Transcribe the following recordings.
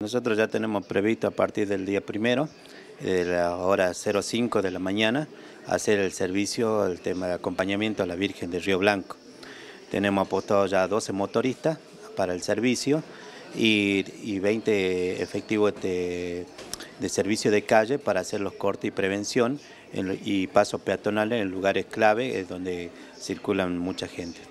Nosotros ya tenemos previsto a partir del día primero, de la hora 05 de la mañana, hacer el servicio, el tema de acompañamiento a la Virgen de Río Blanco. Tenemos apostado ya 12 motoristas para el servicio y, 20 efectivos de, servicio de calle para hacer los cortes y prevención y pasos peatonales en lugares clave donde circulan mucha gente.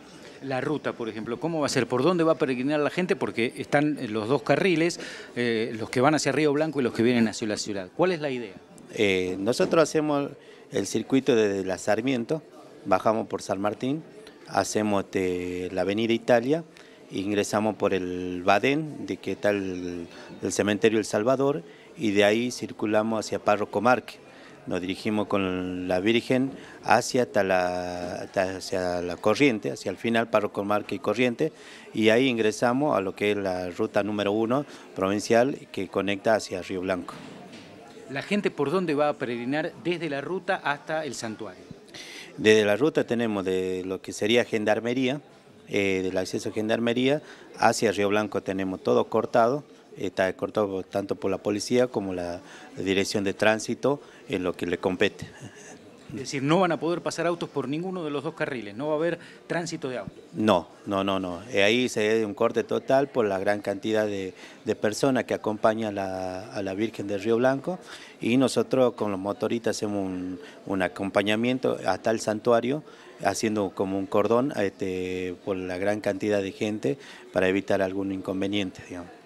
La ruta, por ejemplo, ¿cómo va a ser? ¿Por dónde va a peregrinar la gente? Porque están eh, los dos carriles, eh, los que van hacia Río Blanco y los que vienen hacia la ciudad. ¿Cuál es la idea? Eh, nosotros hacemos el circuito de la Sarmiento, bajamos por San Martín, hacemos este, la Avenida Italia, ingresamos por el Badén, de que está el, el cementerio El Salvador, y de ahí circulamos hacia Parro Comarque nos dirigimos con la Virgen hacia, la, hacia la corriente, hacia el final, Párroco Marque y Corriente, y ahí ingresamos a lo que es la ruta número uno provincial que conecta hacia Río Blanco. ¿La gente por dónde va a peregrinar desde la ruta hasta el santuario? Desde la ruta tenemos de lo que sería Gendarmería, eh, del acceso a Gendarmería, hacia Río Blanco tenemos todo cortado, está cortado tanto por la policía como la dirección de tránsito en lo que le compete. Es decir, no van a poder pasar autos por ninguno de los dos carriles, no va a haber tránsito de autos. No, no, no, no. Eh, ahí se da un corte total por la gran cantidad de, personas que acompañan a la Virgen del Río Blanco y nosotros con los motoristas hacemos un, acompañamiento hasta el santuario haciendo como un cordón este, por la gran cantidad de gente para evitar algún inconveniente, digamos.